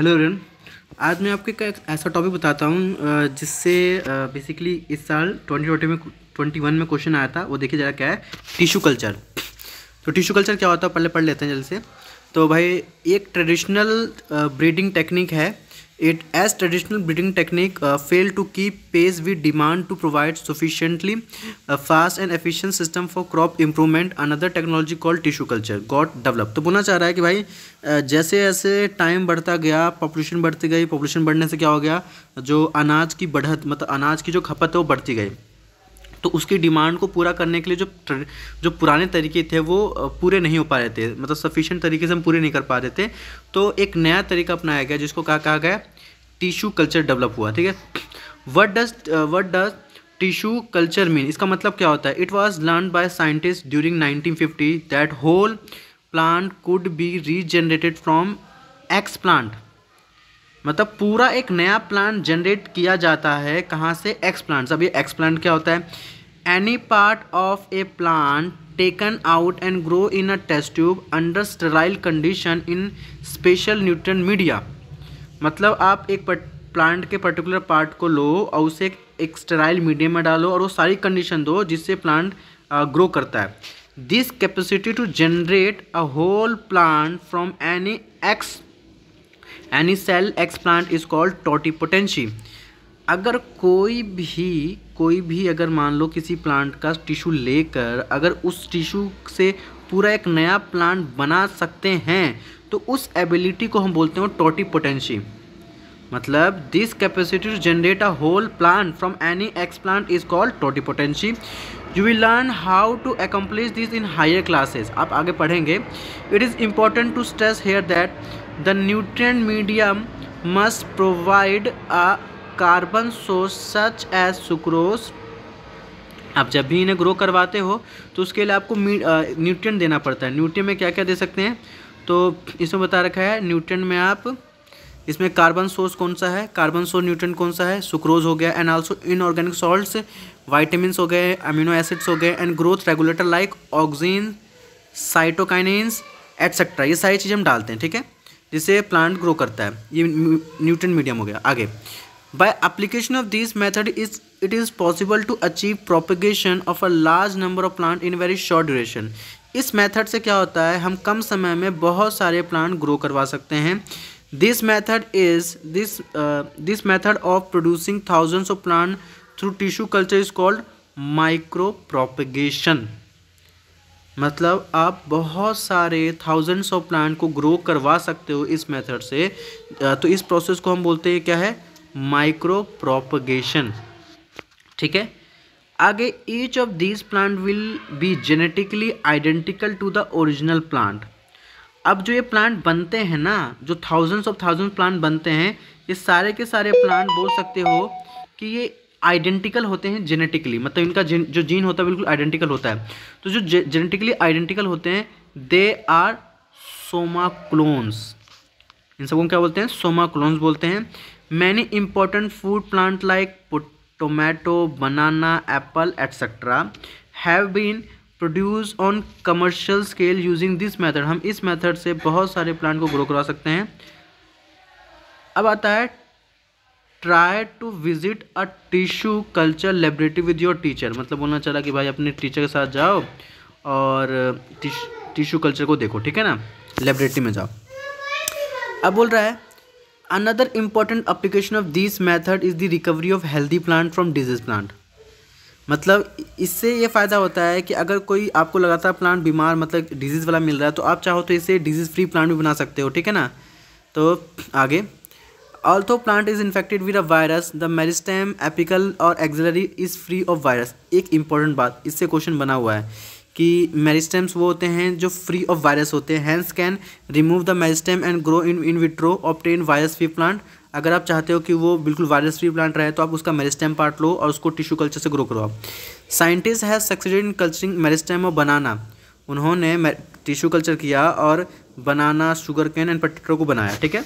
hello everyone आज मैं आपको एक ऐसा टॉपिक बताता हूँ जिससे बेसिकली इस साल ट्वेंटी ट्वेंटी में ट्वेंटी वन में क्वेश्चन आया था वो देखिए ज़रा क्या है टिश्यू कल्चर तो टिश्यू कल्चर क्या होता है पहले पढ़ लेते हैं जल्द से तो भाई एक ट्रेडिशनल ब्रीडिंग टेक्निक है it as traditional breeding technique uh, fail to keep pace with demand to provide sufficiently a uh, fast and efficient system for crop improvement another technology called tissue culture got developed to bolna cha raha hai ki bhai jaise aise time badhta gaya population badhti gayi population badhne se kya ho gaya jo anaj ki badhat matlab anaj ki jo khapat hai wo badhti gayi तो उसकी demand को पूरा करने के लिए जो जो पुराने तरीके थे वो पूरे नहीं हो पा रहे थे मतलब सफिशेंट तरीके से हम पूरे नहीं कर पा रहे थे तो एक नया तरीका अपनाया गया जिसको कहा कहा गया टिशू कल्चर डेवलप हुआ ठीक है what does what does tissue culture mean इसका मतलब क्या होता है it was learn by scientist during fifty that whole plant could be regenerated from explant मतलब पूरा एक नया प्लांट जनरेट किया जाता है कहाँ से एक्स प्लांट अब ये प्लांट क्या होता है any part of a plant taken out and grow in a test tube under sterile condition in special nutrient media मतलब आप एक प्लांट के पर्टिकुलर पार्ट को लो और उसे एक, एक स्टराइल मीडियम में डालो और वो सारी कंडीशन दो जिससे प्लांट ग्रो करता है this capacity to generate a whole plant from any ex any cell explant is called totipotency अगर कोई भी कोई भी अगर मान लो किसी प्लांट का टिशू लेकर अगर उस टिशू से पूरा एक नया प्लांट बना सकते हैं तो उस एबिलिटी को हम बोलते हैं टोटी पोटेंशी मतलब this capacity to generate a whole plant from any explant is called totipotency you will learn how to accomplish this in higher classes आप आगे पढ़ेंगे it is important to stress here that the nutrient medium must provide a carbon source such as sucrose आप जब भी इन्हें grow करवाते हो तो उसके लिए आपको न्यूट्रिएंट देना पड़ता है न्यूट्रिएंट में क्या क्या दे सकते हैं तो इसमें बता रखा है न्यूट्रिएंट में आप इसमें कार्बन सोर्स कौन सा है कार्बन सोर्स न्यूट्रिएंट कौन सा है सुक्रोज हो गया and also inorganic salts vitamin हो गए अमीनो एसिड्स हो गए and growth regulator like auxin cytokinins etcetera ये सारी चीज़ें हम डालते हैं ठीक है जिससे प्लांट ग्रो करता है ये न्यूट्रन मीडियम हो गया आगे by application of this method is it is possible to achieve propagation of a large number of plant in very short duration इस मेथड से क्या होता है हम कम समय में बहुत सारे प्लांट ग्रो करवा सकते हैं this method is this this method of producing thousands of plant through tissue culture is called micropropagation मतलब आप बहुत सारे थाउजेंड्स ऑफ प्लांट को ग्रो करवा सकते हो इस मेथड से तो इस प्रोसेस को हम बोलते हैं क्या है माइक्रो प्रोपगेशन ठीक है आगे each of these plant will be genetically identical to the original plant अब जो ये प्लांट बनते हैं ना जो थाउजेंड्स ऑफ थाउजेंड प्लांट बनते हैं ये सारे के सारे प्लांट बोल सकते हो कि ये आइडेंटिकल होते हैं जेनेटिकली मतलब इनका जिन, जो जीन होता है बिल्कुल आइडेंटिकल होता है तो जो जेनेटिकली आइडेंटिकल होते हैं दे आर सोमाक्लोन्स इन सबको क्या बोलते हैं सोमाक्लोन्स बोलते हैं many important food plant like tomato banana apple etcetera have been produce on commercial scale using this method हम इस मेथड से बहुत सारे प्लांट को ग्रो करवा सकते हैं अब आता है try to visit a tissue culture laboratory with your teacher मतलब बोलना चला कि भाई अपने टीचर के साथ जाओ और टिश्यू कल्चर को देखो ठीक है ना लेबोरेटरी में जाओ अब बोल रहा है another important application of this method is the recovery of healthy plant from disease plant मतलब इससे ये फ़ायदा होता है कि अगर कोई आपको लगातार प्लांट बीमार मतलब डिजीज़ वाला मिल रहा है तो आप चाहो तो इसे डिजीज़ फ्री प्लांट भी बना सकते हो ठीक है ना तो आगे although plant is infected with a virus the meristem apical और axillary is free of virus एक इंपॉर्टेंट बात इससे क्वेश्चन बना हुआ है कि मेरिस्टेम्स वो होते हैं जो फ्री ऑफ वायरस होते हैं hence can remove the meristem and grow in in vitro obtain virus free plant अगर आप चाहते हो कि वो बिल्कुल वायरस फ्री प्लांट रहे तो आप उसका मेरिस्टेम पार्ट लो और उसको टिश्यू कल्चर से ग्रो करो आप scientist has succeeded in culturing meristem और बनाना उन्होंने टिश्यू कल्चर किया और banana sugar cane and potato को बनाया ठीक है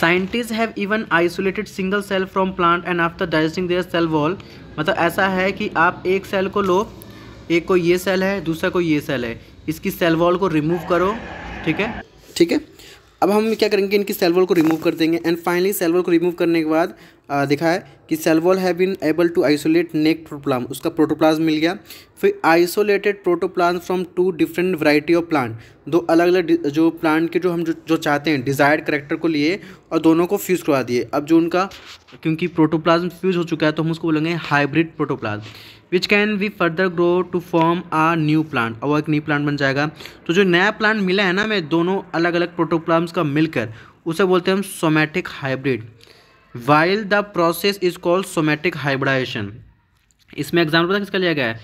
scientist have even isolated single cell from plant and after digesting their cell wall मतलब ऐसा है कि आप एक सेल को लो एक को ये सेल है दूसरा को ये सेल है इसकी सेल वॉल को रिमूव करो ठीक है ठीक है अब हम क्या करेंगे इनकी सेल वॉल को रिमूव कर देंगे एंड फाइनली सेल वॉल को रिमूव करने के बाद दिखा है कि cell wall have been able to isolate naked protoplasm उसका प्रोटोप्लाज्म मिल गया फिर isolated protoplasm from two different variety of plant दो अलग अलग जो प्लांट के जो हम जो, जो चाहते हैं डिजायर्ड करेक्टर को लिए और दोनों को फ्यूज़ करवा दिए अब जो उनका क्योंकि प्रोटोप्लाज्म फ्यूज़ हो चुका है तो हम उसको बोलेंगे hybrid protoplasm which can we further grow to form a new plant और एक न्यू प्लांट बन जाएगा तो जो नया प्लांट मिला है ना मैं दोनों अलग अलग प्रोटोप्लाम्स का मिलकर उसे बोलते हैं हम somatic hybrid while the process is called somatic hybridization इसमें एग्जाम्पल पता किसका लिया गया है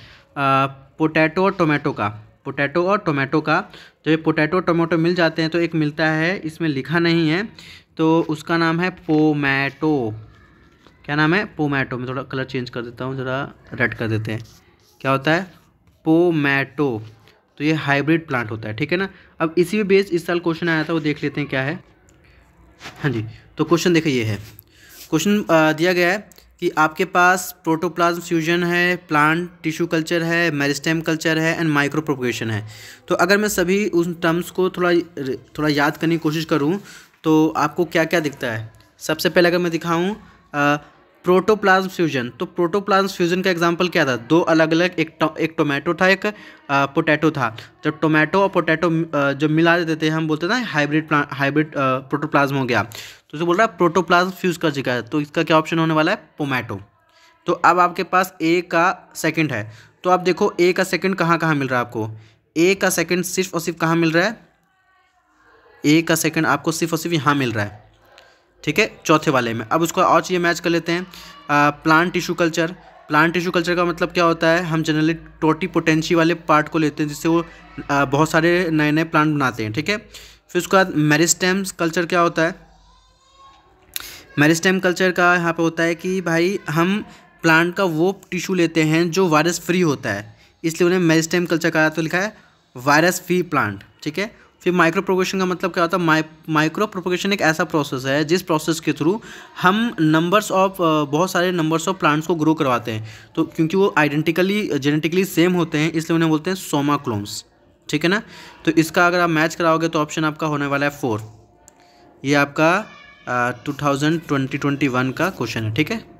पोटैटो और टोमेटो का पोटैटो और टोमेटो का तो ये पोटैटो टोमेटो मिल जाते हैं तो एक मिलता है इसमें लिखा नहीं है तो उसका नाम है पोमैटो क्या नाम है पोमैटो मैं थोड़ा कलर चेंज कर देता हूँ ज़रा रेड कर देते हैं क्या होता है पोमैटो तो ये हाइब्रिड प्लांट होता है ठीक है ना अब इसी पे बेस इस साल क्वेश्चन आया था वो देख लेते हैं क्या है हाँ जी तो क्वेश्चन देखिए ये है क्वेश्चन दिया गया है कि आपके पास प्रोटोप्लाज्म फ्यूजन है प्लांट टिश्यू कल्चर है मेरिस्टेम कल्चर है एंड माइक्रो प्रोपोगेशन है तो अगर मैं सभी उन टर्म्स को थोड़ा थोड़ा याद करने की कोशिश करूँ तो आपको क्या क्या दिखता है सबसे पहले अगर मैं दिखाऊँ प्रोटोप्लाज्म फ्यूजन तो प्रोटोप्लाज्म फ्यूजन का एग्जांपल क्या था दो अलग अलग एक टो, एक टोमेटो था एक पोटैटो था जब टोमेटो और पोटैटो जब मिला देते थे हम बोलते थे हाइब्रिड प्लांट हाइब्रिड प्रोटोप्लाज्म हो गया तो उसे बोल रहा है प्रोटोप्लाज्म फ्यूज़ कर चुका है तो इसका क्या ऑप्शन होने वाला है पोमेटो तो अब आपके पास ए का सेकंड है तो आप देखो ए का सेकंड कहाँ कहाँ मिल रहा है आपको ए का सेकंड सिर्फ और सिर्फ कहाँ मिल रहा है ए का सेकंड आपको सिर्फ और सिर्फ यहाँ मिल रहा है ठीक है चौथे वाले में अब उसको और चीज़ें मैच कर लेते हैं आ, plant tissue culture plant tissue culture का मतलब क्या होता है हम जनरली टोटी पोटेंशी वाले पार्ट को लेते हैं जिससे वो आ, बहुत सारे नए नए प्लांट बनाते हैं ठीक है फिर उसके बाद मेरिस्टेम्स कल्चर क्या होता है मेरिस्टेम कल्चर का यहाँ पे होता है कि भाई हम प्लांट का वो टिश्यू लेते हैं जो वायरस फ्री होता है इसलिए उन्हें मेरिस्टेम कल्चर कहा तो लिखा है वायरस फ्री प्लांट ठीक है फिर माइक्रो प्रोपोगेशन का मतलब क्या होता है माइ माइक्रो प्रोपोगेशन एक ऐसा प्रोसेस है जिस प्रोसेस के थ्रू हम नंबर्स ऑफ बहुत सारे नंबर्स ऑफ प्लांट्स को ग्रो करवाते हैं तो क्योंकि वो आइडेंटिकली जेनेटिकली सेम होते हैं इसलिए उन्हें बोलते हैं सोमा क्लोम्स ठीक है ना तो इसका अगर आप मैच कराओगे तो ऑप्शन आपका होने वाला है फोर ये आपका two thousand twenty twenty one का क्वेश्चन है ठीक है